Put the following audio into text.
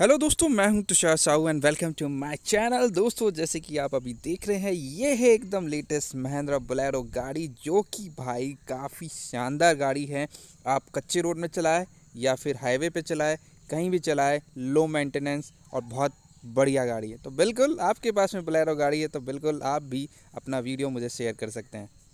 hello दोस्तों मैं हूं Tushar Sahu and welcome to my channel दोस्तों जैसे कि आप अभी देख रहे हैं ये है एकदम लेटेस्ट महिंद्रा बलैरो गाड़ी जो कि भाई काफ़ी शानदार गाड़ी है आप कच्चे रोड में चलाए या फिर हाईवे पे चलाए कहीं भी चलाए लो मेंटेनेंस और बहुत बढ़िया गाड़ी है तो बिल्कुल आपके पास में बलैरो गाड़ी है तो बिल्कुल आप भी अपना वीडियो मुझे शेयर कर सकते हैं